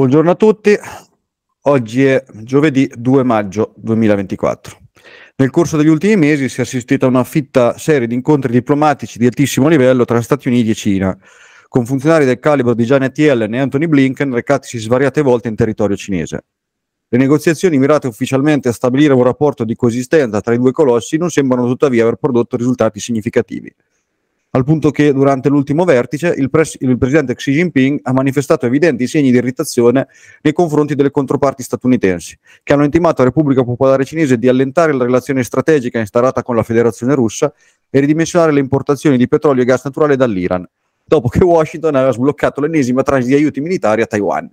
Buongiorno a tutti, oggi è giovedì 2 maggio 2024. Nel corso degli ultimi mesi si è assistita a una fitta serie di incontri diplomatici di altissimo livello tra Stati Uniti e Cina, con funzionari del calibro di Janet Yellen e Anthony Blinken recatisi svariate volte in territorio cinese. Le negoziazioni mirate ufficialmente a stabilire un rapporto di coesistenza tra i due colossi non sembrano tuttavia aver prodotto risultati significativi al punto che durante l'ultimo vertice il, pres- il, presidente Xi Jinping ha manifestato evidenti segni di irritazione nei confronti delle controparti statunitensi, che hanno intimato a Repubblica Popolare Cinese di allentare la relazione strategica instaurata con la Federazione Russa e ridimensionare le importazioni di petrolio e gas naturale dall'Iran, dopo che Washington aveva sbloccato l'ennesima tranche di aiuti militari a Taiwan.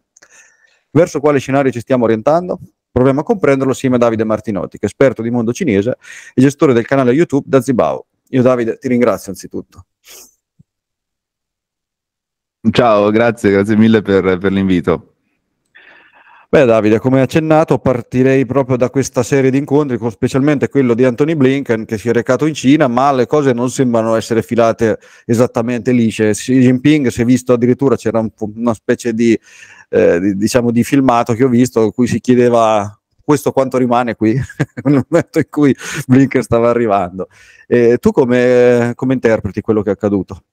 Verso quale scenario ci stiamo orientando? Proviamo a comprenderlo assieme a Davide Martinotti, che è esperto di mondo cinese e gestore del canale YouTube da Zibao. Io Davide ti ringrazio anzitutto. Ciao, grazie, grazie mille per, per l'invito. Beh Davide, come accennato, partirei proprio da questa serie di incontri, specialmente quello di Anthony Blinken che si è recato in Cina, ma le cose non sembrano essere filate esattamente lisce. Xi Jinping si è visto addirittura, c'era un, una specie di, eh, di, diciamo, di filmato che ho visto, in cui si chiedeva questo quanto rimane qui nel momento in cui Blinker stava arrivando. E tu come, come interpreti quello che è accaduto?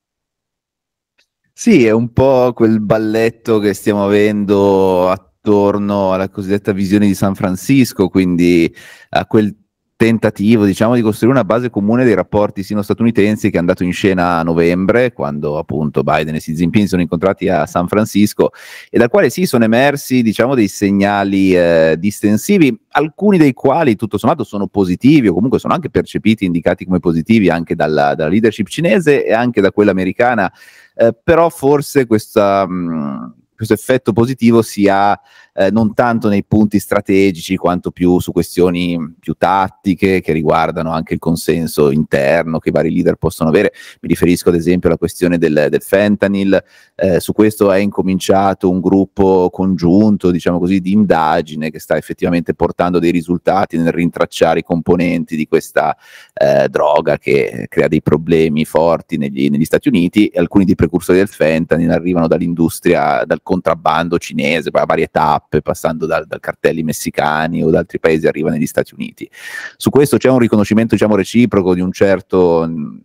Sì, è un po' quel balletto che stiamo avendo attorno alla cosiddetta visione di San Francisco, quindi a quel tentativo diciamo, di costruire una base comune dei rapporti sino-statunitensi che è andato in scena a novembre, quando appunto Biden e Xi Jinping sono incontrati a San Francisco, e dal quale sì sono emersi diciamo, dei segnali eh, distensivi, alcuni dei quali tutto sommato sono positivi o comunque sono anche percepiti, indicati come positivi anche dalla, dalla leadership cinese e anche da quella americana, eh, però forse questa, mh, mm, questo effetto positivo si ha eh, non tanto nei punti strategici quanto più su questioni più tattiche che riguardano anche il consenso interno che i vari leader possono avere. Mi riferisco ad esempio alla questione del, del fentanyl, eh, su questo è incominciato un gruppo congiunto, diciamo così, di indagine che sta effettivamente portando dei risultati nel rintracciare i componenti di questa eh, droga che crea dei problemi forti negli, negli Stati Uniti e alcuni dei precursori del fentanyl arrivano dall'industria, dal contrabbando cinese, varie tappe tappe, passando da cartelli messicani o da altri paesi, arriva negli Stati Uniti. Su questo c'è un riconoscimento diciamo, reciproco di un certo mm,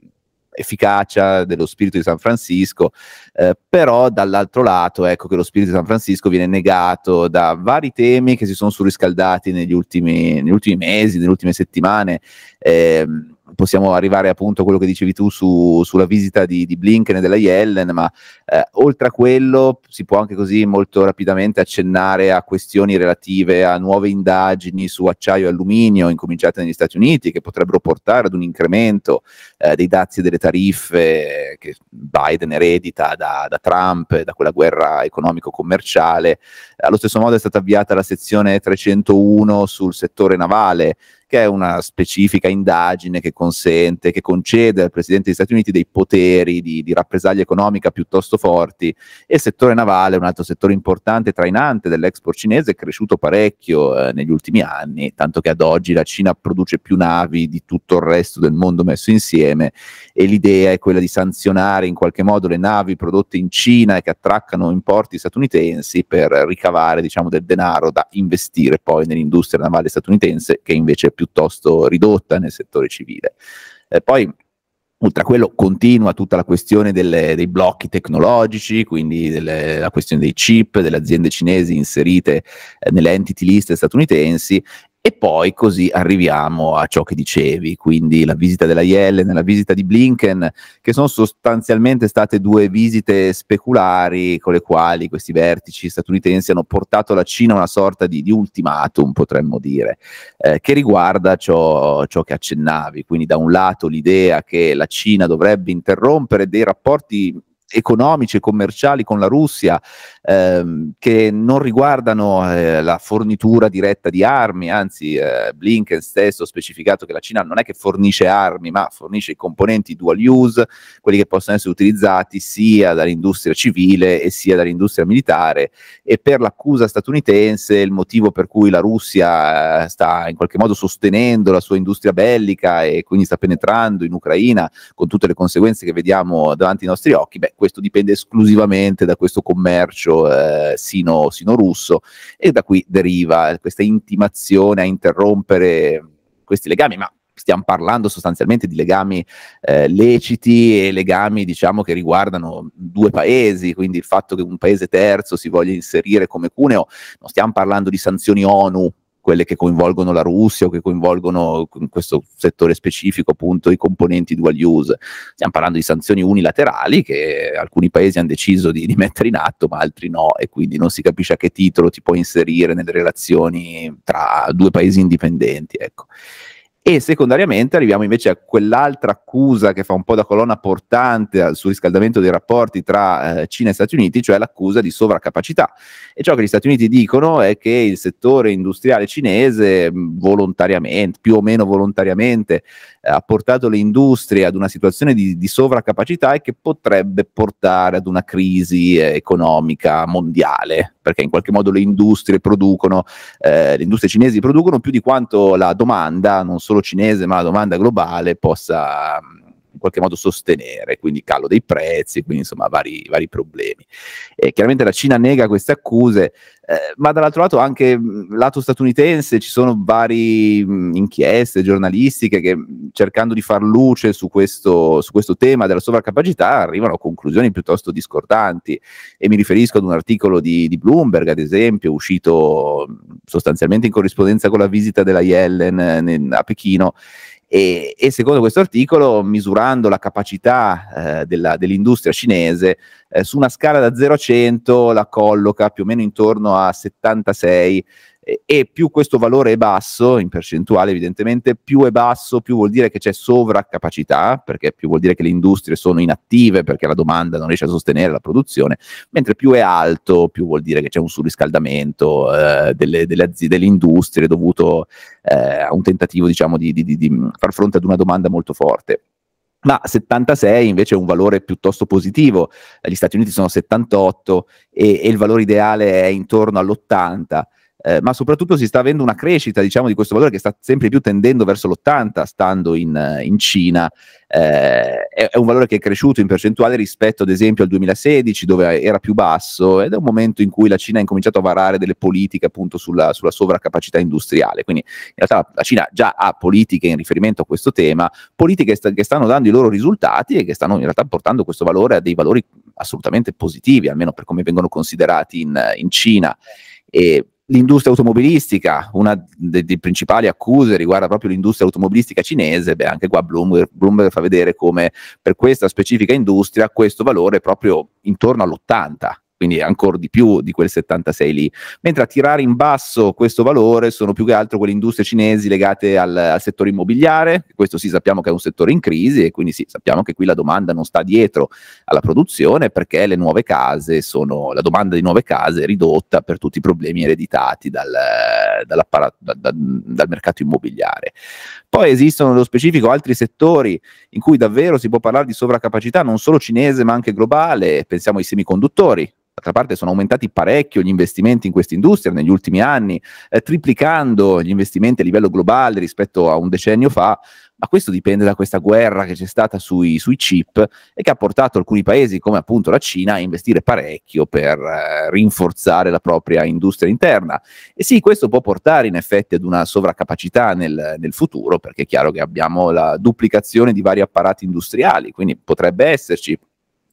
efficacia dello spirito di San Francisco, eh, però dall'altro lato ecco che lo spirito di San Francisco viene negato da vari temi che si sono surriscaldati negli ultimi, negli ultimi mesi, nelle ultime settimane. Ehm, possiamo arrivare appunto a quello che dicevi tu su, sulla visita di, di, Blinken e della Yellen, ma eh, oltre a quello si può anche così molto rapidamente accennare a questioni relative a nuove indagini su acciaio e alluminio incominciate negli Stati Uniti che potrebbero portare ad un incremento eh, dei dazi e delle tariffe che Biden eredita da, da Trump, da quella guerra economico-commerciale. Allo stesso modo è stata avviata la sezione 301 sul settore navale, che è una specifica indagine che consente, che concede al Presidente degli Stati Uniti dei poteri di, di rappresaglia economica piuttosto forti e il settore navale è un altro settore importante, trainante dell'export cinese, è cresciuto parecchio eh, negli ultimi anni, tanto che ad oggi la Cina produce più navi di tutto il resto del mondo messo insieme e l'idea è quella di sanzionare in qualche modo le navi prodotte in Cina e che attraccano in porti statunitensi per ricavare diciamo, del denaro da investire poi nell'industria navale statunitense che invece è piuttosto ridotta nel settore civile. Eh, poi Oltre uh, a quello continua tutta la questione delle, dei blocchi tecnologici, quindi delle, la questione dei chip, delle aziende cinesi inserite eh, nelle entity list statunitensi e poi così arriviamo a ciò che dicevi, quindi la visita della Yellen la visita di Blinken, che sono sostanzialmente state due visite speculari con le quali questi vertici statunitensi hanno portato la Cina a una sorta di, di ultimatum, potremmo dire, eh, che riguarda ciò, ciò, che accennavi. Quindi da un lato l'idea che la Cina dovrebbe interrompere dei rapporti economici e commerciali con la Russia ehm, che non riguardano eh, la fornitura diretta di armi, anzi eh, Blinken stesso ha specificato che la Cina non è che fornisce armi, ma fornisce i componenti dual use, quelli che possono essere utilizzati sia dall'industria civile e sia dall'industria militare e per l'accusa statunitense il motivo per cui la Russia eh, sta in qualche modo sostenendo la sua industria bellica e quindi sta penetrando in Ucraina con tutte le conseguenze che vediamo davanti ai nostri occhi, beh, questo dipende esclusivamente da questo commercio eh, sino, sino russo e da qui deriva questa intimazione a interrompere questi legami, ma stiamo parlando sostanzialmente di legami eh, leciti e legami diciamo, che riguardano due paesi, quindi il fatto che un paese terzo si voglia inserire come cuneo, non stiamo parlando di sanzioni ONU quelle che coinvolgono la Russia o che coinvolgono in questo settore specifico appunto i componenti dual use. Stiamo parlando di sanzioni unilaterali che alcuni paesi hanno deciso di, di mettere in atto ma altri no e quindi non si capisce a che titolo ti puoi inserire nelle relazioni tra due paesi indipendenti. Ecco. E secondariamente arriviamo invece a quell'altra accusa che fa un po' da colonna portante al surriscaldamento dei rapporti tra eh, Cina e Stati Uniti, cioè l'accusa di sovraccapacità. E ciò che gli Stati Uniti dicono è che il settore industriale cinese mm, volontariamente, più o meno volontariamente, eh, ha portato le industrie ad una situazione di, di sovraccapacità e che potrebbe portare ad una crisi eh, economica mondiale, perché in qualche modo le industrie producono, eh, le industrie cinesi producono più di quanto la domanda, non solo cinese, ma la domanda globale possa in qualche modo sostenere, quindi calo dei prezzi, quindi insomma vari, vari problemi. E chiaramente la Cina nega queste accuse, eh, ma dall'altro lato anche lato statunitense ci sono varie inchieste giornalistiche che cercando di far luce su questo, su questo tema della sovraccapacità arrivano a conclusioni piuttosto discordanti e mi riferisco ad un articolo di, di Bloomberg ad esempio uscito sostanzialmente in corrispondenza con la visita della Yellen eh, a Pechino e, e, secondo questo articolo, misurando la capacità eh, della, dell'industria cinese, eh, su una scala da 0 a 100 la colloca più o meno intorno a 76 e, e più questo valore è basso, in percentuale evidentemente, più è basso, più vuol dire che c'è sovraccapacità, perché più vuol dire che le industrie sono inattive perché la domanda non riesce a sostenere la produzione, mentre più è alto, più vuol dire che c'è un surriscaldamento eh, delle, delle, aziende, delle industrie dovuto eh, a un tentativo diciamo, di, di, di far fronte ad una domanda molto forte ma 76 invece è un valore piuttosto positivo, gli Stati Uniti sono 78 e, e il valore ideale è intorno all'80, eh, ma soprattutto si sta avendo una crescita diciamo, di questo valore che sta sempre più tendendo verso l'80, stando in, eh, in Cina. Eh, è, è, un valore che è cresciuto in percentuale rispetto ad esempio al 2016 dove era più basso ed è un momento in cui la Cina ha incominciato a varare delle politiche appunto sulla, sulla sovraccapacità industriale. Quindi in realtà la Cina già ha politiche in riferimento a questo tema, politiche st- che stanno dando i loro risultati e che stanno in realtà portando questo valore a dei valori assolutamente positivi, almeno per come vengono considerati in, in Cina. E l'industria automobilistica, una delle principali accuse riguarda proprio l'industria automobilistica cinese, beh anche qua Bloomberg, Bloomberg, fa vedere come per questa specifica industria questo valore è proprio intorno all'80 quindi ancora di più di quel 76 lì, mentre a tirare in basso questo valore sono più che altro quelle industrie cinesi legate al, al settore immobiliare, questo sì sappiamo che è un settore in crisi e quindi sì sappiamo che qui la domanda non sta dietro alla produzione perché le nuove case sono, la domanda di nuove case è ridotta per tutti i problemi ereditati dal, dal, dal mercato immobiliare. Poi esistono nello specifico altri settori in cui davvero si può parlare di sovracapacità non solo cinese ma anche globale, pensiamo ai semiconduttori, D'altra parte sono aumentati parecchio gli investimenti in questa industria negli ultimi anni, eh, triplicando gli investimenti a livello globale rispetto a un decennio fa, ma questo dipende da questa guerra che c'è stata sui, sui chip e che ha portato alcuni paesi come appunto la Cina a investire parecchio per eh, rinforzare la propria industria interna. E sì, questo può portare in effetti ad una sovraccapacità nel, nel futuro, perché è chiaro che abbiamo la duplicazione di vari apparati industriali, quindi potrebbe esserci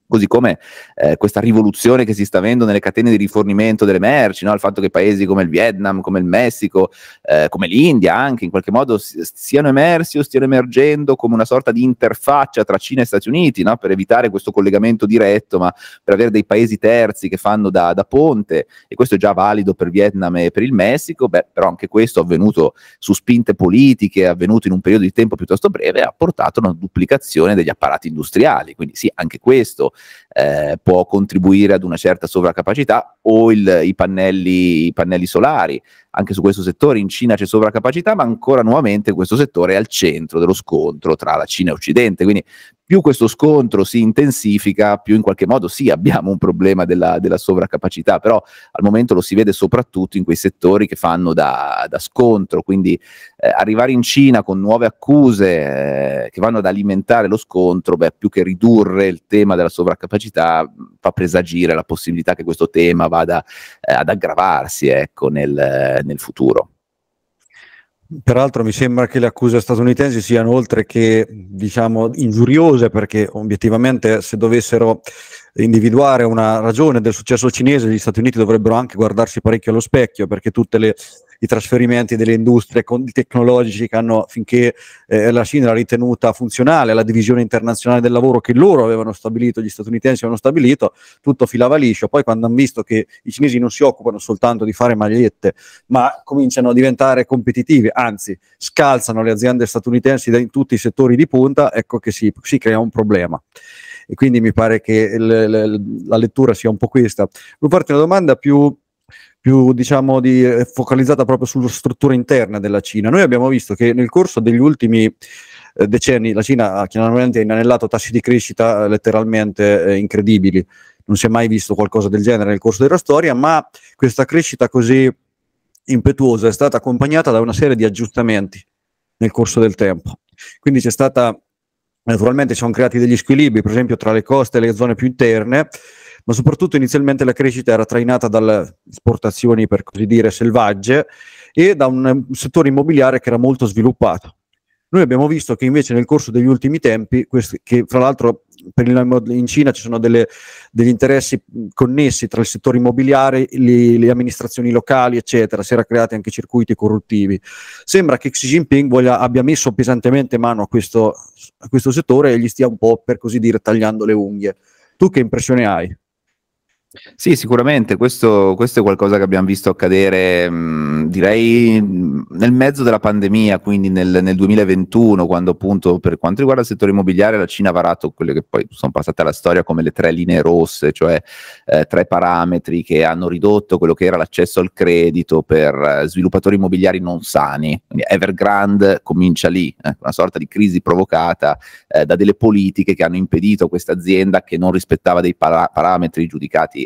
Così come eh, questa rivoluzione che si sta avendo nelle catene di rifornimento delle merci, no? il fatto che paesi come il Vietnam, come il Messico, eh, come l'India anche in qualche modo siano emersi o stiano emergendo come una sorta di interfaccia tra Cina e Stati Uniti no? per evitare questo collegamento diretto, ma per avere dei paesi terzi che fanno da, da ponte, e questo è già valido per Vietnam e per il Messico, beh, però anche questo avvenuto su spinte politiche, è avvenuto in un periodo di tempo piuttosto breve, ha portato a una duplicazione degli apparati industriali. Quindi sì, anche questo eh, può contribuire ad una certa sovraccapacità o il, i, pannelli, i, pannelli, solari. Anche su questo settore in Cina c'è sovraccapacità, ma ancora nuovamente questo settore è al centro dello scontro tra la Cina e Occidente. Quindi più questo scontro si intensifica, più in qualche modo sì abbiamo un problema della, della sovraccapacità, però al momento lo si vede soprattutto in quei settori che fanno da, da scontro, quindi eh, arrivare in Cina con nuove accuse eh, che vanno ad alimentare lo scontro, beh, più che ridurre il tema della sovraccapacità, fa presagire la possibilità che questo tema vada eh, ad aggravarsi ecco, nel, nel futuro. Peraltro mi sembra che le accuse statunitensi siano oltre che diciamo ingiuriose perché obiettivamente se dovessero individuare una ragione del successo cinese gli Stati Uniti dovrebbero anche guardarsi parecchio allo specchio perché tutte le i trasferimenti delle industrie tecnologici che hanno finché eh, la Cina l'ha ritenuta funzionale, la divisione internazionale del lavoro che loro avevano stabilito, gli statunitensi avevano stabilito, tutto filava liscio. Poi quando hanno visto che i cinesi non si occupano soltanto di fare magliette, ma cominciano a diventare competitivi, anzi scalzano le aziende statunitensi in tutti i settori di punta, ecco che si, si crea un problema. E quindi mi pare che il, il, la lettura sia un po' questa. Devo farti una domanda più più diciamo di, eh, focalizzata proprio sulla struttura interna della Cina. Noi abbiamo visto che nel corso degli ultimi eh, decenni la Cina ha chiaramente inanellato tassi di crescita eh, letteralmente eh, incredibili. Non si è mai visto qualcosa del genere nel corso della storia, ma questa crescita così impetuosa è stata accompagnata da una serie di aggiustamenti nel corso del tempo. Quindi c'è stata naturalmente si sono creati degli squilibri, per esempio tra le coste e le zone più interne, ma soprattutto inizialmente la crescita era trainata dalle esportazioni, per così dire, selvagge e da un settore immobiliare che era molto sviluppato. Noi abbiamo visto che invece nel corso degli ultimi tempi, questi, che fra l'altro il, in Cina ci sono delle, degli interessi connessi tra il settore immobiliare, le, le, amministrazioni locali, eccetera, si era creati anche circuiti corruttivi. Sembra che Xi Jinping voglia, abbia messo pesantemente mano a questo, a questo settore e gli stia un po', per così dire, tagliando le unghie. Tu che impressione hai? Sì, sicuramente questo, questo, è qualcosa che abbiamo visto accadere, mh, direi, nel mezzo della pandemia, quindi nel, nel, 2021, quando appunto per quanto riguarda il settore immobiliare la Cina ha varato quelle che poi sono passate alla storia come le tre linee rosse, cioè eh, tre parametri che hanno ridotto quello che era l'accesso al credito per eh, sviluppatori immobiliari non sani. Quindi Evergrande comincia lì, eh, una sorta di crisi provocata eh, da delle politiche che hanno impedito a questa azienda che non rispettava dei para- parametri giudicati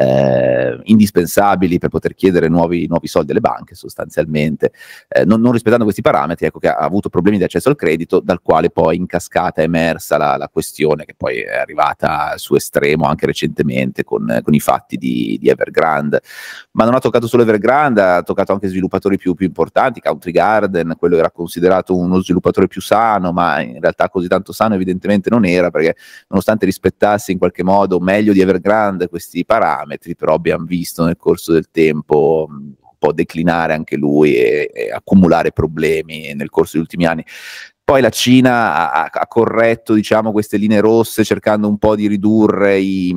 eh, indispensabili per poter chiedere nuovi, nuovi soldi alle banche sostanzialmente, eh, non, non, rispettando questi parametri, ecco che ha avuto problemi di accesso al credito, dal quale poi in cascata è emersa la, la questione che poi è arrivata al suo estremo anche recentemente con, con i fatti di, di, Evergrande, ma non ha toccato solo Evergrande, ha toccato anche sviluppatori più, più importanti, Country Garden, quello era considerato uno sviluppatore più sano, ma in realtà così tanto sano evidentemente non era, perché nonostante rispettasse in qualche modo meglio di Evergrande questi parametri, parametri, però abbiamo visto nel corso del tempo un po' declinare anche lui e, e accumulare problemi nel corso degli ultimi anni. Poi la Cina ha, ha corretto diciamo, queste linee rosse cercando un po' di ridurre i,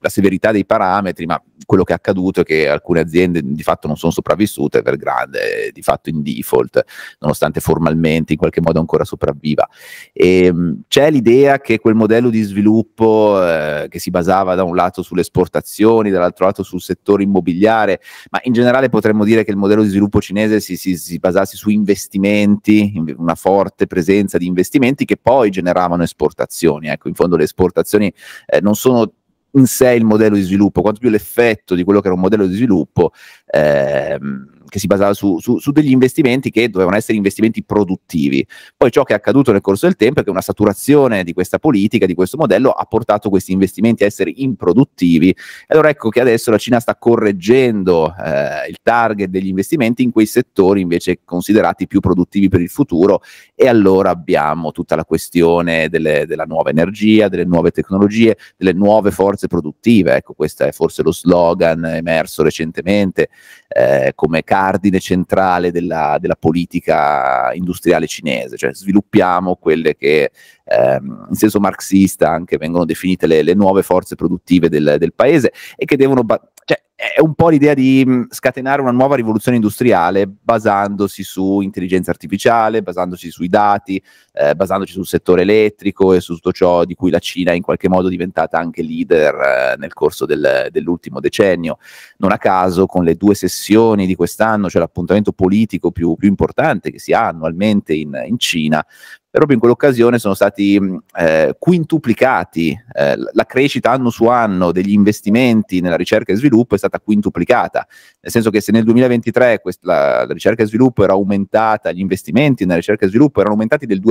la severità dei parametri, ma quello che è accaduto è che alcune aziende di fatto non sono sopravvissute, per grande, di fatto in default, nonostante formalmente in qualche modo ancora sopravviva. E, ehm, c'è l'idea che quel modello di sviluppo eh, che si basava da un lato sulle esportazioni, dall'altro lato sul settore immobiliare, ma in generale potremmo dire che il modello di sviluppo cinese si, si, si basasse su investimenti, una forte presenza di investimenti che poi generavano esportazioni. Ecco, in fondo le esportazioni eh, non sono in sé il modello di sviluppo, quanto più l'effetto di quello che era un modello di sviluppo. Ehm, che si basava su, su, su, degli investimenti che dovevano essere investimenti produttivi. Poi ciò che è accaduto nel corso del tempo è che una saturazione di questa politica, di questo modello, ha portato questi investimenti a essere improduttivi. E allora ecco che adesso la Cina sta correggendo eh, il target degli investimenti in quei settori invece considerati più produttivi per il futuro e allora abbiamo tutta la questione delle, della nuova energia, delle nuove tecnologie, delle nuove forze produttive. Ecco, questo è forse lo slogan emerso recentemente eh, come caso cardine centrale della, della politica industriale cinese, cioè sviluppiamo quelle che ehm, in senso marxista anche vengono definite le, le nuove forze produttive del, del paese e che devono... Ba- cioè, è un po' l'idea di scatenare una nuova rivoluzione industriale basandosi su intelligenza artificiale, basandosi sui dati, eh, basandosi sul settore elettrico e su tutto ciò di cui la Cina è in qualche modo diventata anche leader eh, nel corso del, dell'ultimo decennio. Non a caso con le due sessioni di quest'anno, cioè l'appuntamento politico più, più importante che si ha annualmente in, in Cina, proprio in quell'occasione sono stati eh, quintuplicati eh, la crescita anno su anno degli investimenti nella ricerca e sviluppo è stata stata quintuplicata, nel senso che se nel 2023 questa, la, la ricerca e sviluppo era aumentata, gli investimenti nella ricerca e sviluppo erano aumentati del 2%,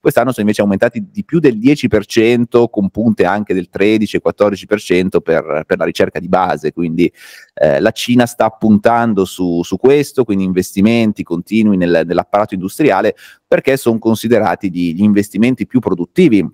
quest'anno sono invece aumentati di più del 10%, con punte anche del 13-14% per, per la ricerca di base, quindi eh, la Cina sta puntando su, su questo, quindi investimenti continui nel, nell'apparato industriale, perché sono considerati gli investimenti più produttivi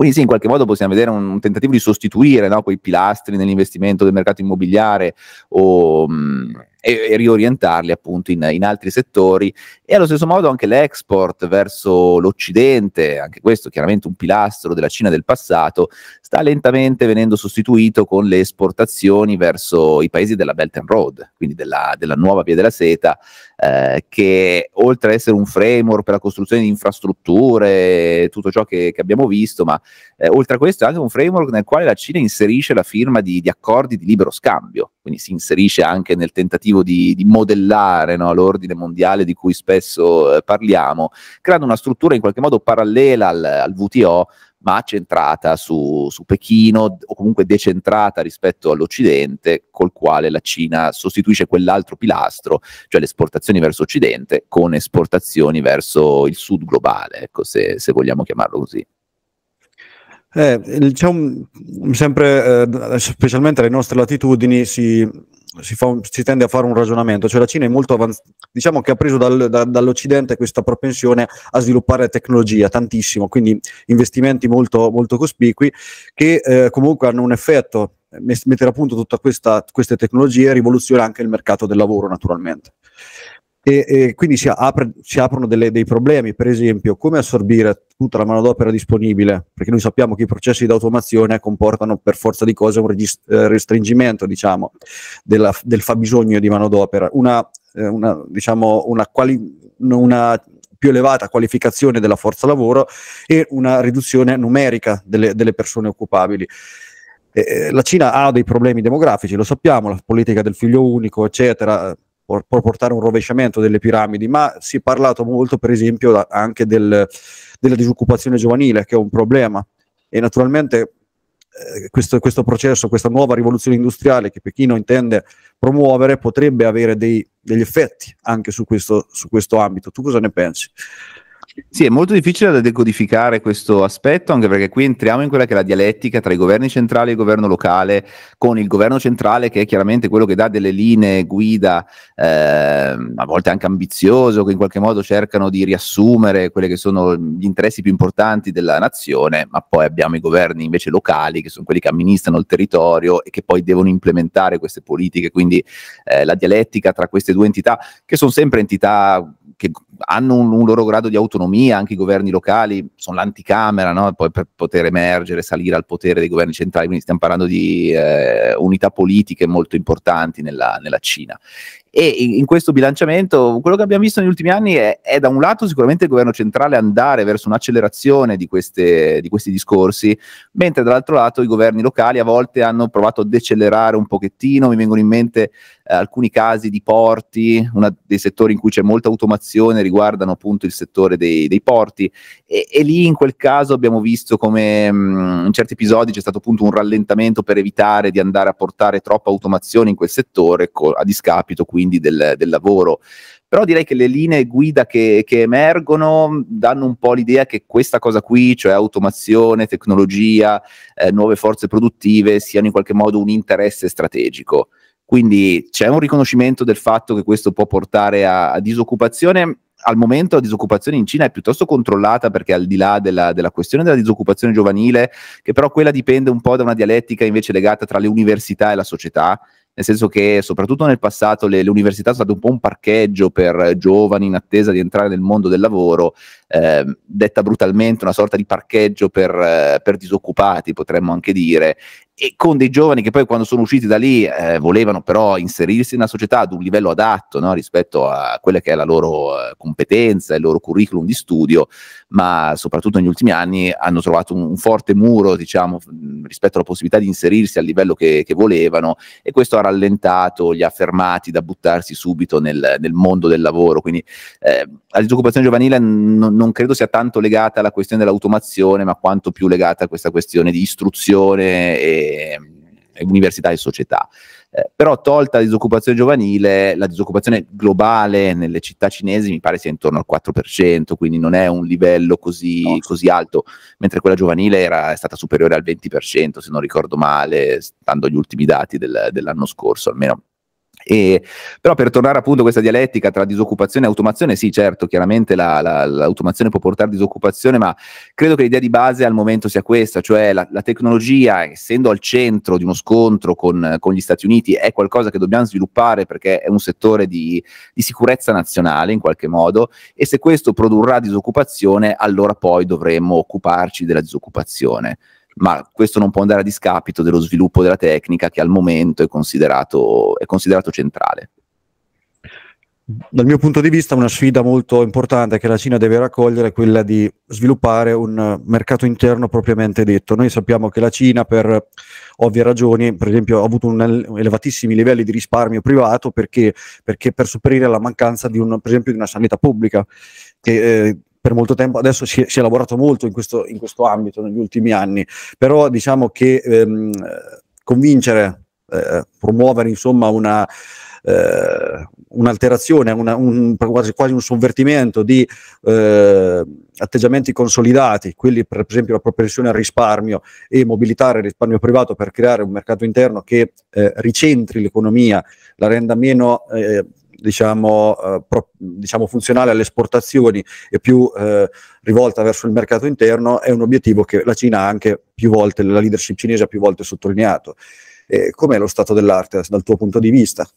quindi sì, in qualche modo possiamo vedere un, tentativo di sostituire no, quei pilastri nell'investimento del mercato immobiliare o, mh, mm, e, e, riorientarli appunto in, in, altri settori e allo stesso modo anche l'export verso l'Occidente, anche questo chiaramente un pilastro della Cina del passato, sta lentamente venendo sostituito con le esportazioni verso i paesi della Belt and Road, quindi della, della nuova via della seta, eh, che oltre ad essere un framework per la costruzione di infrastrutture, tutto ciò che, che abbiamo visto, ma eh, oltre a questo è anche un framework nel quale la Cina inserisce la firma di, di accordi di libero scambio, quindi si inserisce anche nel tentativo di, di modellare no, l'ordine mondiale di cui spesso eh, parliamo, creando una struttura in qualche modo parallela al, al VTO, ma centrata su, su Pechino o comunque decentrata rispetto all'Occidente, col quale la Cina sostituisce quell'altro pilastro, cioè le esportazioni verso Occidente, con esportazioni verso il sud globale, ecco, se, se vogliamo chiamarlo così. Eh, diciamo, sempre, eh, specialmente alle nostre latitudini, si, si, un, si, tende a fare un ragionamento, cioè la Cina è molto avanzata, diciamo che ha preso dal, da, dall'Occidente questa propensione a sviluppare tecnologia tantissimo, quindi investimenti molto, molto cospicui che eh, comunque hanno un effetto, eh, mettere a punto tutte queste tecnologie rivoluziona anche il mercato del lavoro naturalmente e, e quindi si, apre, si aprono delle, dei problemi, per esempio come assorbire tutta la manodopera disponibile, perché noi sappiamo che i processi di automazione comportano per forza di cose un regist- eh, restringimento diciamo, della, del fabbisogno di manodopera, una, eh, una, diciamo, una, quali- una più elevata qualificazione della forza lavoro e una riduzione numerica delle, delle persone occupabili. Eh, la Cina ha dei problemi demografici, lo sappiamo, la politica del figlio unico, eccetera, portare un rovesciamento delle piramidi, ma si è parlato molto per esempio anche del, della disoccupazione giovanile, che è un problema e naturalmente eh, questo, questo, processo, questa nuova rivoluzione industriale che Pechino intende promuovere potrebbe avere dei, degli effetti anche su questo, su questo ambito. Tu cosa ne pensi? Sì, è molto difficile da decodificare questo aspetto, anche perché qui entriamo in quella che è la dialettica tra i governi centrali e il governo locale, con il governo centrale che è chiaramente quello che dà delle linee guida, eh, a volte anche ambizioso, che in qualche modo cercano di riassumere quelli che sono gli interessi più importanti della nazione, ma poi abbiamo i governi invece locali, che sono quelli che amministrano il territorio e che poi devono implementare queste politiche, quindi eh, la dialettica tra queste due entità, che sono sempre entità che hanno un, un, loro grado di autonomia, anche i governi locali sono l'anticamera, no? poi per poter emergere, salire al potere dei governi centrali, quindi stiamo parlando di eh, unità politiche molto importanti nella, nella Cina. E in questo bilanciamento, quello che abbiamo visto negli ultimi anni è, è da un lato sicuramente il governo centrale andare verso un'accelerazione di, queste, di, questi discorsi, mentre dall'altro lato i governi locali a volte hanno provato a decelerare un pochettino, mi vengono in mente eh, alcuni casi di porti, uno dei settori in cui c'è molta automazione riguardano appunto il settore dei, dei porti e, e, lì in quel caso abbiamo visto come mh, in certi episodi c'è stato appunto un rallentamento per evitare di andare a portare troppa automazione in quel settore co- a discapito quindi del, del lavoro però direi che le linee guida che, che, emergono danno un po' l'idea che questa cosa qui, cioè automazione, tecnologia, eh, nuove forze produttive, siano in qualche modo un interesse strategico. Quindi c'è un riconoscimento del fatto che questo può portare a, a disoccupazione al momento la disoccupazione in Cina è piuttosto controllata perché al di là della, della, questione della disoccupazione giovanile, che però quella dipende un po' da una dialettica invece legata tra le università e la società, nel senso che soprattutto nel passato le, le università sono state un po' un parcheggio per giovani in attesa di entrare nel mondo del lavoro, eh, detta brutalmente una sorta di parcheggio per, eh, per disoccupati potremmo anche dire, e con dei giovani che poi quando sono usciti da lì eh, volevano però inserirsi nella società ad un livello adatto no? rispetto a quella che è la loro eh, competenza, il loro curriculum di studio, ma soprattutto negli ultimi anni hanno trovato un, un forte muro diciamo, rispetto alla possibilità di inserirsi al livello che, che, volevano e questo ha rallentato gli affermati da buttarsi subito nel, nel mondo del lavoro. Quindi eh, la disoccupazione giovanile n- non credo sia tanto legata alla questione dell'automazione, ma quanto più legata a questa questione di istruzione. E, Ehm, università e società. Eh, però tolta la disoccupazione giovanile, la disoccupazione globale nelle città cinesi mi pare sia intorno al 4%, quindi non è un livello così, no. così alto, mentre quella giovanile era, è stata superiore al 20%, se non ricordo male, stando agli ultimi dati del, dell'anno scorso, almeno e, però per tornare appunto a questa dialettica tra disoccupazione e automazione, sì certo, chiaramente la, la, l'automazione può portare disoccupazione, ma credo che l'idea di base al momento sia questa, cioè la, la tecnologia, essendo al centro di uno scontro con, con, gli Stati Uniti, è qualcosa che dobbiamo sviluppare perché è un settore di, di, sicurezza nazionale in qualche modo e se questo produrrà disoccupazione, allora poi dovremmo occuparci della disoccupazione ma questo non può andare a discapito dello sviluppo della tecnica che al momento è considerato, è considerato centrale dal mio punto di vista una sfida molto importante che la Cina deve raccogliere è quella di sviluppare un mercato interno propriamente detto. Noi sappiamo che la Cina per ovvie ragioni, per esempio, ha avuto un elevatissimi livelli di risparmio privato perché, perché per superare la mancanza di, un, esempio, di una sanità pubblica che eh, per molto tempo, adesso si, si è lavorato molto in questo, in questo, ambito negli ultimi anni, però diciamo che ehm, convincere, eh, promuovere insomma una... Eh, un'alterazione, una, un, quasi, quasi, un sovvertimento di eh, atteggiamenti consolidati, quelli per esempio la propensione al risparmio e mobilitare il risparmio privato per creare un mercato interno che eh, ricentri l'economia, la renda meno eh, diciamo, eh, pro, diciamo funzionale alle esportazioni e più eh, rivolta verso il mercato interno è un obiettivo che la Cina ha anche più volte, la leadership cinese ha più volte sottolineato. com'è lo stato dell'arte dal tuo punto di vista?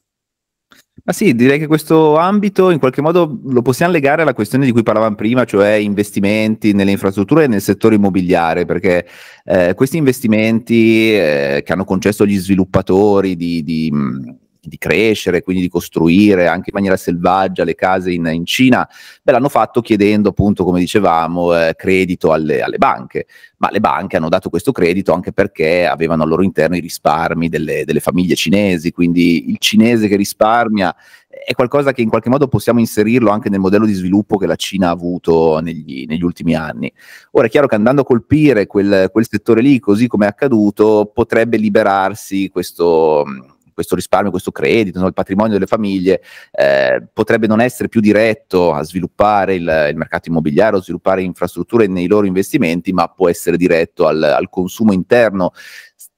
Ma sì, direi che questo ambito in qualche modo lo possiamo legare alla questione di cui parlavamo prima, cioè investimenti nelle infrastrutture e nel settore immobiliare, perché eh, questi investimenti eh, che hanno concesso agli sviluppatori di, di di crescere, quindi di costruire anche in maniera selvaggia le case in, in Cina, beh, l'hanno fatto chiedendo appunto, come dicevamo, eh, credito alle, alle, banche, ma le banche hanno dato questo credito anche perché avevano al loro interno i risparmi delle, delle famiglie cinesi, quindi il cinese che risparmia è qualcosa che in qualche modo possiamo inserirlo anche nel modello di sviluppo che la Cina ha avuto negli, negli ultimi anni. Ora è chiaro che andando a colpire quel, quel settore lì, così come è accaduto, potrebbe liberarsi questo questo risparmio, questo credito, no? il patrimonio delle famiglie eh, potrebbe non essere più diretto a sviluppare il, il mercato immobiliare o sviluppare infrastrutture nei loro investimenti, ma può essere diretto al, al consumo interno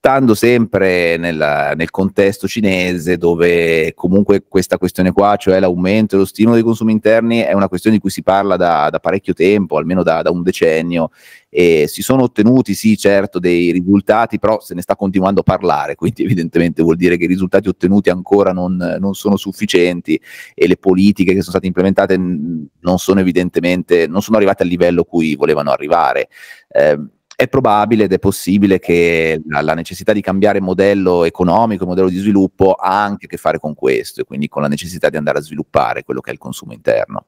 stando sempre nella, nel contesto cinese dove comunque questa questione qua, cioè l'aumento e lo stimolo dei consumi interni, è una questione di cui si parla da, da parecchio tempo, almeno da, da un decennio, e si sono ottenuti sì certo dei risultati, però se ne sta continuando a parlare, quindi evidentemente vuol dire che i risultati ottenuti ancora non, non sono sufficienti e le politiche che sono state implementate non sono evidentemente, non sono arrivate al livello cui volevano arrivare. Eh, è probabile ed è possibile che la, la necessità di cambiare modello economico, modello di sviluppo, ha anche a che fare con questo e quindi con la necessità di andare a sviluppare quello che è il consumo interno.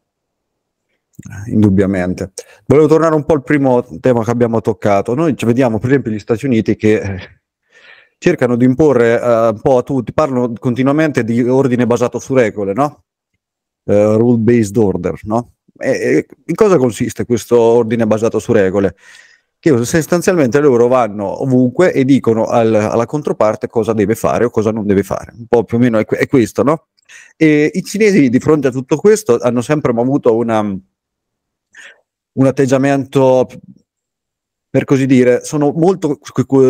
Eh, indubbiamente. Volevo tornare un po' al primo tema che abbiamo toccato. Noi ci vediamo per esempio gli Stati Uniti che eh, cercano di imporre uh, un po' a tutti, parlano continuamente di ordine basato su regole, no? Uh, rule based order, no? E, e in cosa consiste questo ordine basato su regole? che sostanzialmente loro vanno ovunque e dicono al, alla controparte cosa deve fare o cosa non deve fare. Un po' più o meno è, è questo, no? E i cinesi di fronte a tutto questo hanno sempre avuto una, un atteggiamento, per così dire, sono molto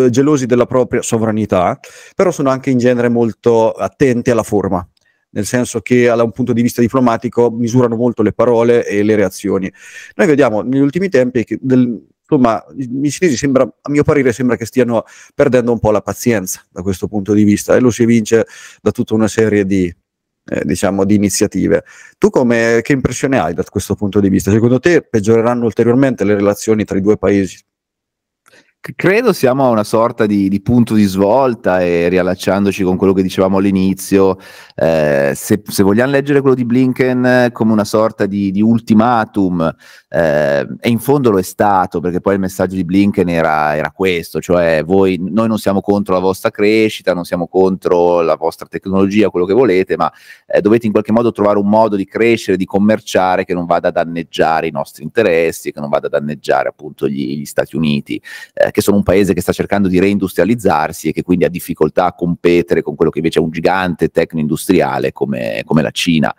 gelosi della propria sovranità, però sono anche in genere molto attenti alla forma nel senso che da un punto di vista diplomatico misurano molto le parole e le reazioni. Noi vediamo negli ultimi tempi che del, insomma i cinesi sembra, a mio parere sembra che stiano perdendo un po' la pazienza da questo punto di vista e lo si evince da tutta una serie di, eh, diciamo, di iniziative. Tu come, che impressione hai da questo punto di vista? Secondo te peggioreranno ulteriormente le relazioni tra i due paesi? credo siamo a una sorta di, di, punto di svolta e riallacciandoci con quello che dicevamo all'inizio, eh, se, se, vogliamo leggere quello di Blinken come una sorta di, di ultimatum, eh, e in fondo lo è stato, perché poi il messaggio di Blinken era, era questo, cioè voi, noi non siamo contro la vostra crescita, non siamo contro la vostra tecnologia, quello che volete, ma eh, dovete in qualche modo trovare un modo di crescere, di commerciare che non vada a danneggiare i nostri interessi, che non vada a danneggiare appunto gli, gli Stati Uniti eh, perché sono un paese che sta cercando di reindustrializzarsi e che quindi ha difficoltà a competere con quello che invece è un gigante tecno-industriale come, come la Cina.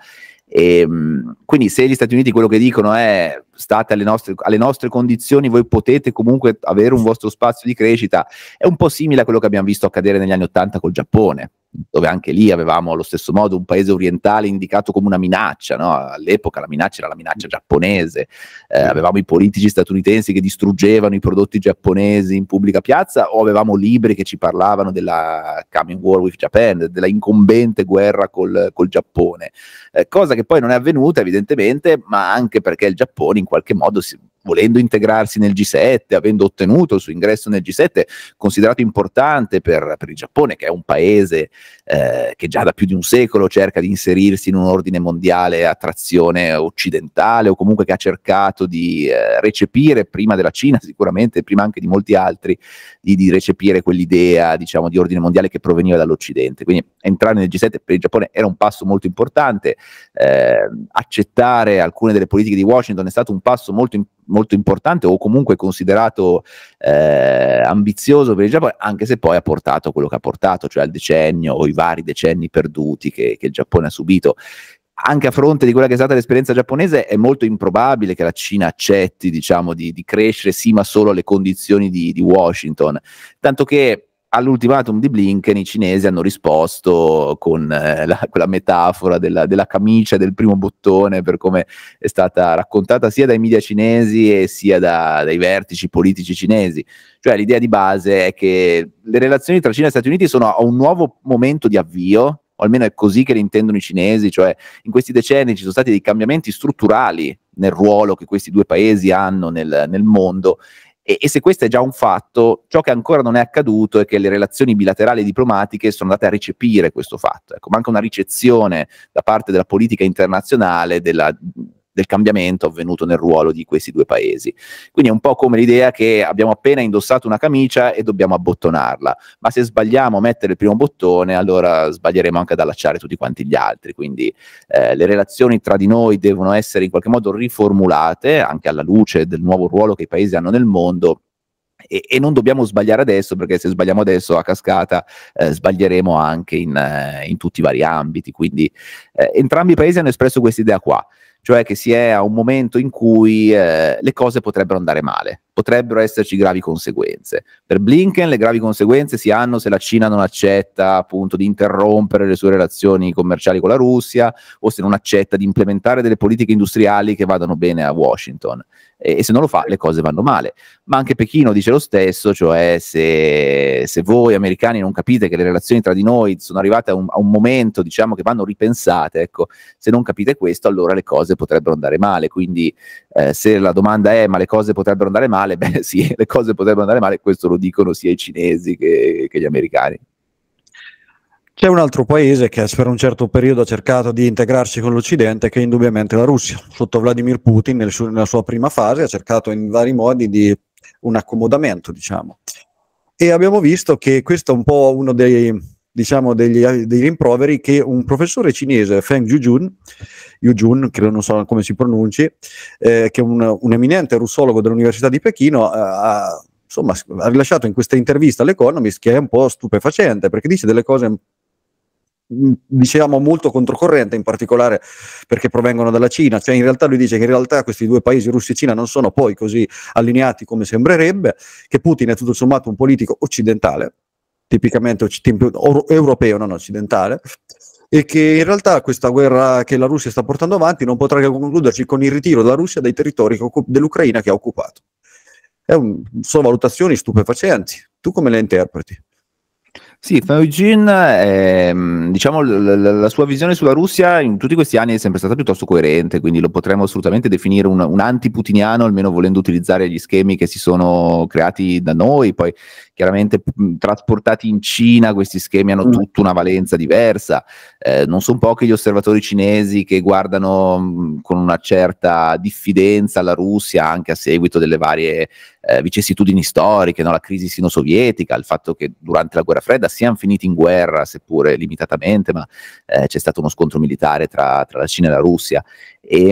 E, ehm, quindi se gli Stati Uniti quello che dicono è state alle nostre, alle nostre, condizioni, voi potete comunque avere un vostro spazio di crescita, è un po' simile a quello che abbiamo visto accadere negli anni Ottanta col Giappone dove anche lì avevamo allo stesso modo un paese orientale indicato come una minaccia, no? all'epoca la minaccia era la minaccia giapponese, eh, avevamo i politici statunitensi che distruggevano i prodotti giapponesi in pubblica piazza o avevamo libri che ci parlavano della coming war with Japan, della incombente guerra col, col Giappone, eh, cosa che poi non è avvenuta evidentemente, ma anche perché il Giappone in qualche modo si, volendo integrarsi nel G7, avendo ottenuto il suo ingresso nel G7, considerato importante per, per il Giappone, che è un paese eh, che già da più di un secolo cerca di inserirsi in un ordine mondiale a trazione occidentale o comunque che ha cercato di eh, recepire prima della Cina, sicuramente prima anche di molti altri, di, di recepire quell'idea diciamo, di ordine mondiale che proveniva dall'Occidente. Quindi entrare nel G7 per il Giappone era un passo molto importante, eh, accettare alcune delle politiche di Washington è stato un passo molto importante molto importante o comunque considerato eh, ambizioso per il Giappone, anche se poi ha portato quello che ha portato, cioè al decennio o i vari decenni perduti che, che il Giappone ha subito anche a fronte di quella che è stata l'esperienza giapponese, è molto improbabile che la Cina accetti diciamo, di, di, crescere, sì, ma solo alle condizioni di, di Washington. Tanto che all'ultimatum di Blinken i cinesi hanno risposto con eh, la, quella metafora della, della, camicia del primo bottone per come è stata raccontata sia dai media cinesi e sia da, dai vertici politici cinesi. Cioè l'idea di base è che le relazioni tra Cina e Stati Uniti sono a un nuovo momento di avvio, o almeno è così che le intendono i cinesi, cioè in questi decenni ci sono stati dei cambiamenti strutturali nel ruolo che questi due paesi hanno nel, nel mondo e, e, se questo è già un fatto, ciò che ancora non è accaduto è che le relazioni bilaterali e diplomatiche sono andate a recepire questo fatto. Ecco, manca una ricezione da parte della politica internazionale della del cambiamento avvenuto nel ruolo di questi due paesi. Quindi è un po' come l'idea che abbiamo appena indossato una camicia e dobbiamo abbottonarla, ma se sbagliamo a mettere il primo bottone, allora sbaglieremo anche ad allacciare tutti quanti gli altri. Quindi eh, le relazioni tra di noi devono essere in qualche modo riformulate, anche alla luce del nuovo ruolo che i paesi hanno nel mondo. E, e, non dobbiamo sbagliare adesso perché se sbagliamo adesso a cascata eh, sbaglieremo anche in, eh, in, tutti i vari ambiti quindi eh, entrambi i paesi hanno espresso questa idea qua cioè che si è a un momento in cui eh, le cose potrebbero andare male potrebbero esserci gravi conseguenze. Per Blinken le gravi conseguenze si hanno se la Cina non accetta appunto di interrompere le sue relazioni commerciali con la Russia o se non accetta di implementare delle politiche industriali che vadano bene a Washington. E, e se non lo fa le cose vanno male. Ma anche Pechino dice lo stesso, cioè se, se voi americani non capite che le relazioni tra di noi sono arrivate a un, a un momento diciamo che vanno ripensate, ecco, se non capite questo allora le cose potrebbero andare male. Quindi eh, se la domanda è ma le cose potrebbero andare male, male, beh sì, le cose potrebbero andare male, questo lo dicono sia i cinesi che, che gli americani. C'è un altro paese che per un certo periodo ha cercato di integrarsi con l'Occidente, che è indubbiamente la Russia. Sotto Vladimir Putin, nel suo, nella sua prima fase, ha cercato in vari modi di un accomodamento, diciamo. E abbiamo visto che questo è un po' uno dei, diciamo, degli, dei rimproveri che un professore cinese, Feng Yujun, Yujun credo non so come si pronunci, eh, che è un, un, eminente russologo dell'Università di Pechino, eh, ha, insomma, ha rilasciato in questa intervista all'Economist che è un po' stupefacente perché dice delle cose mm, diciamo molto controcorrente in particolare perché provengono dalla Cina cioè in realtà lui dice che in realtà questi due paesi Russia e Cina non sono poi così allineati come sembrerebbe che Putin è tutto sommato un politico occidentale tipicamente europeo, non occidentale, e che in realtà questa guerra che la Russia sta portando avanti non potrà che concludersi con il ritiro della Russia dai territori dell'Ucraina che ha occupato. Un, sono valutazioni stupefacenti. Tu come le interpreti? Sì, Feugin, ehm, diciamo, la, la, la, sua visione sulla Russia in tutti questi anni è sempre stata piuttosto coerente, quindi lo potremmo assolutamente definire un, un anti-putiniano, almeno volendo utilizzare gli schemi che si sono creati da noi, poi chiaramente trasportati in Cina questi schemi hanno mm. tutta una valenza diversa, eh, non sono pochi gli osservatori cinesi che guardano con una certa diffidenza alla Russia anche a seguito delle varie eh, vicissitudini storiche, no? la crisi sino-sovietica, il fatto che durante la guerra fredda siano finiti in guerra, seppure limitatamente, ma eh, c'è stato uno scontro militare tra, tra la Cina e la Russia. E,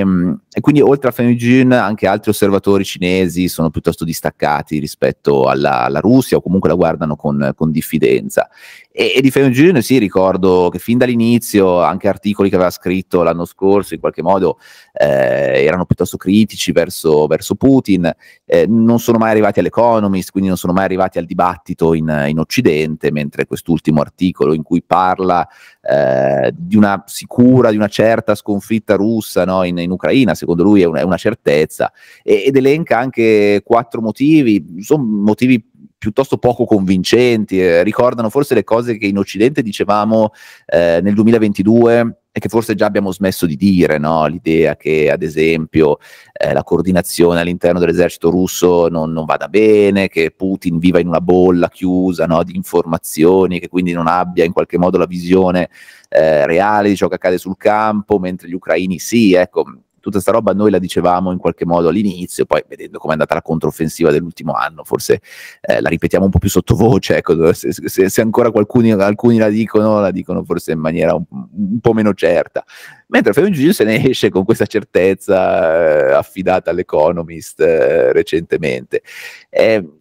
e quindi oltre a Feng Jun anche altri osservatori cinesi sono piuttosto distaccati rispetto alla, alla Russia o comunque comunque la guardano con, con diffidenza. E, e di Fabio Giugno sì, ricordo che fin dall'inizio anche articoli che aveva scritto l'anno scorso in qualche modo eh, erano piuttosto critici verso, verso Putin, eh, non sono mai arrivati all'Economist, quindi non sono mai arrivati al dibattito in, in Occidente, mentre quest'ultimo articolo in cui parla eh, di una sicura, di una certa sconfitta russa no, in, in, Ucraina, secondo lui è una, è una certezza, e, ed elenca anche quattro motivi, sono motivi piuttosto poco convincenti, eh, ricordano forse le cose che in Occidente dicevamo eh, nel 2022 e che forse già abbiamo smesso di dire, no? l'idea che ad esempio eh, la coordinazione all'interno dell'esercito russo non, non, vada bene, che Putin viva in una bolla chiusa no? di informazioni, che quindi non abbia in qualche modo la visione eh, reale di ciò che accade sul campo, mentre gli ucraini sì, ecco, tutta sta roba noi la dicevamo in qualche modo all'inizio, poi vedendo com'è andata la controffensiva dell'ultimo anno, forse eh, la ripetiamo un po' più sottovoce, ecco, se, se, se ancora qualcuni, alcuni la dicono, la dicono forse in maniera un, un po' meno certa. Mentre Fabio Giugio se ne esce con questa certezza eh, affidata all'Economist eh, recentemente. Ehm,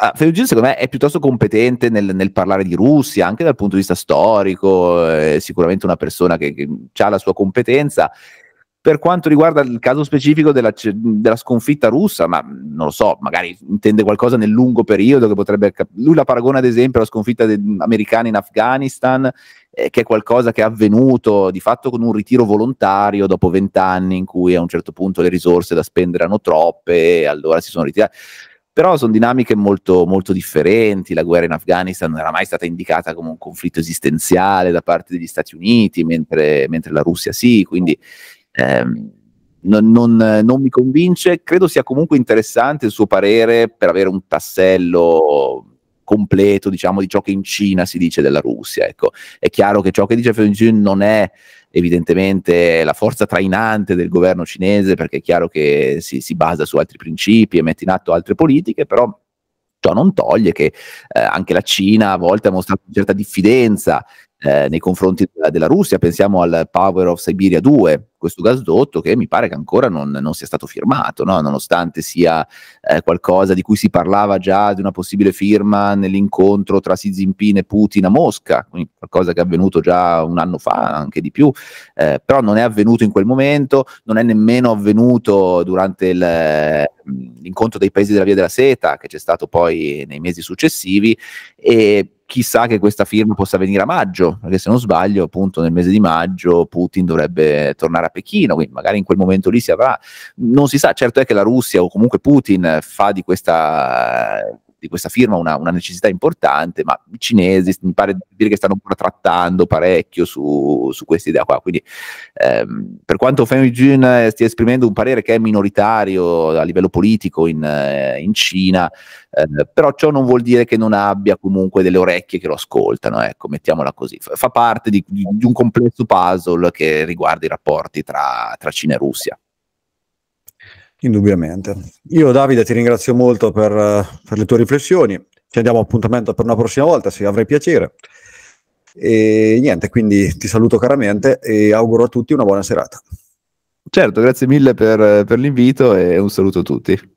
ah, Ferrugino secondo me è piuttosto competente nel, nel, parlare di Russia, anche dal punto di vista storico, eh, è sicuramente una persona che, che ha la sua competenza per quanto riguarda il caso specifico della, della sconfitta russa, ma non lo so, magari intende qualcosa nel lungo periodo che potrebbe... lui la paragona ad esempio alla sconfitta americana in Afghanistan, eh, che è qualcosa che è avvenuto di fatto con un ritiro volontario dopo vent'anni in cui a un certo punto le risorse da spendere erano troppe e allora si sono ritirati però sono dinamiche molto, molto, differenti. La guerra in Afghanistan non era mai stata indicata come un conflitto esistenziale da parte degli Stati Uniti, mentre, mentre la Russia sì, quindi ehm, non, non, non, mi convince. Credo sia comunque interessante il suo parere per avere un tassello completo, diciamo, di ciò che in Cina si dice della Russia. Ecco, è chiaro che ciò che dice Feng non è evidentemente la forza trainante del governo cinese, perché è chiaro che si, si basa su altri principi e mette in atto altre politiche, però ciò non toglie che eh, anche la Cina a volte ha mostrato una certa diffidenza eh, nei confronti della, della Russia, pensiamo al Power of Siberia 2, questo gasdotto che mi pare che ancora non, non sia stato firmato, no? nonostante sia eh, qualcosa di cui si parlava già di una possibile firma nell'incontro tra Xi Jinping e Putin a Mosca, quindi qualcosa che è avvenuto già un anno fa, anche di più, eh, però non è avvenuto in quel momento, non è nemmeno avvenuto durante il, mm, l'incontro dei paesi della Via della Seta che c'è stato poi nei mesi successivi e chissà che questa firma possa venire a maggio, perché se non sbaglio, appunto, nel mese di maggio Putin dovrebbe tornare a Pechino, quindi magari in quel momento lì si avrà, non si sa, certo è che la Russia o comunque Putin fa di questa di questa firma una, una, necessità importante, ma i cinesi mi pare di dire che stanno ancora trattando parecchio su, su questa idea qua. Quindi ehm, per quanto Feng Jun stia esprimendo un parere che è minoritario a livello politico in, eh, in Cina, eh, però ciò non vuol dire che non abbia comunque delle orecchie che lo ascoltano, ecco, mettiamola così. Fa parte di, di un complesso puzzle che riguarda i rapporti tra, tra Cina e Russia. Indubbiamente. Io Davide ti ringrazio molto per, per le tue riflessioni, ci diamo appuntamento per una prossima volta se avrai piacere. E niente, quindi ti saluto caramente e auguro a tutti una buona serata. Certo, grazie mille per, per l'invito e un saluto a tutti.